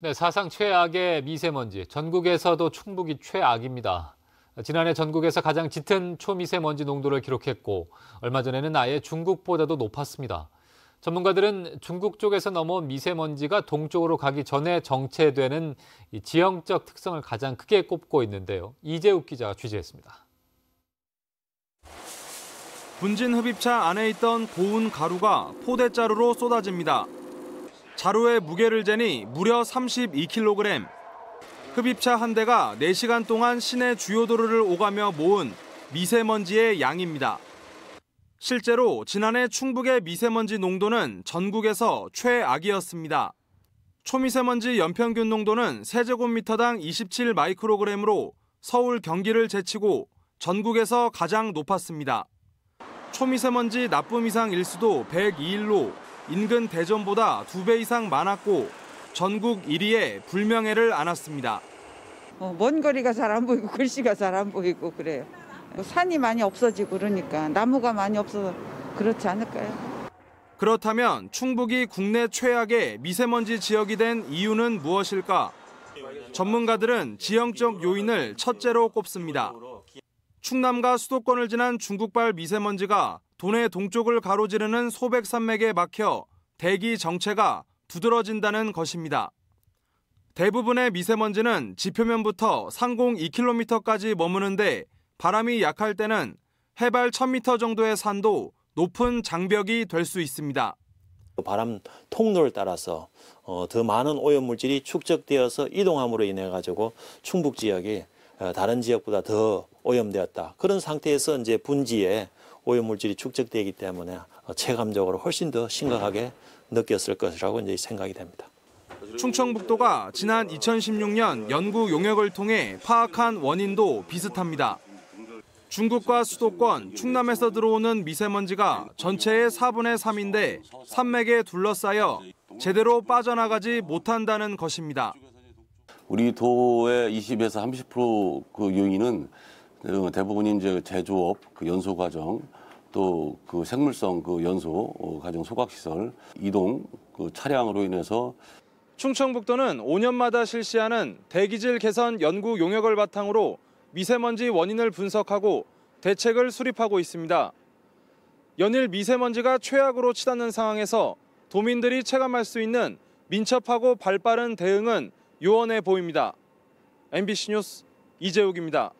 네, 사상 최악의 미세먼지. 전국에서도 충북이 최악입니다. 지난해 전국에서 가장 짙은 초미세먼지 농도를 기록했고 얼마 전에는 아예 중국보다도 높았습니다. 전문가들은 중국 쪽에서 넘어온 미세먼지가 동쪽으로 가기 전에 정체되는 지형적 특성을 가장 크게 꼽고 있는데요. 이재욱 기자가 취재했습니다. 분진 흡입차 안에 있던 고운 가루가 포대자루로 쏟아집니다. 자루에 무게를 재니 무려 32kg. 흡입차 한 대가 4시간 동안 시내 주요 도로를 오가며 모은 미세먼지의 양입니다. 실제로 지난해 충북의 미세먼지 농도는 전국에서 최악이었습니다. 초미세먼지 연평균 농도는 세제곱미터당 27 마이크로그램으로 서울 경기를 제치고 전국에서 가장 높았습니다. 초미세먼지 나쁨 이상 일수도 102일로 인근 대전보다 두 배 이상 많았고 전국 1위에 불명예를 안았습니다. 어, 먼 거리가 잘안 보이고 글씨가 잘안 보이고 그래요. 뭐 산이 많이 없어지고 그러니까 나무가 많이 없어서 그렇지 않을까요? 그렇다면 충북이 국내 최악의 미세먼지 지역이 된 이유는 무엇일까? 전문가들은 지형적 요인을 첫째로 꼽습니다. 충남과 수도권을 지난 중국발 미세먼지가 도내 동쪽을 가로지르는 소백산맥에 막혀 대기 정체가 두드러진다는 것입니다. 대부분의 미세먼지는 지표면부터 상공 2km까지 머무는데 바람이 약할 때는 해발 1000m 정도의 산도 높은 장벽이 될 수 있습니다. 바람 통로를 따라서 어, 더 많은 오염물질이 축적되어서 이동함으로 인해 가지고 충북 지역이 어, 다른 지역보다 더 오염되었다. 그런 상태에서 이제 분지에 오염물질이 축적되기 때문에 어, 체감적으로 훨씬 더 심각하게 느꼈을 것이라고 이제 생각이 됩니다. 충청북도가 지난 2016년 연구 용역을 통해 파악한 원인도 비슷합니다. 중국과 수도권, 충남에서 들어오는 미세먼지가 전체의 4분의 3인데 산맥에 둘러싸여 제대로 빠져나가지 못한다는 것입니다. 우리 도의 20에서 30%그 요인은 대부분이 제 제조업 그 연소 과정 또 그 생물성 그 연소 어, 과정 소각 시설 이동 그 차량으로 인해서 충청북도는 5년마다 실시하는 대기질 개선 연구 용역을 바탕으로 미세먼지 원인을 분석하고 대책을 수립하고 있습니다. 연일 미세먼지가 최악으로 치닫는 상황에서 도민들이 체감할 수 있는 민첩하고 발빠른 대응은 요원해 보입니다. MBC 뉴스 이재욱입니다.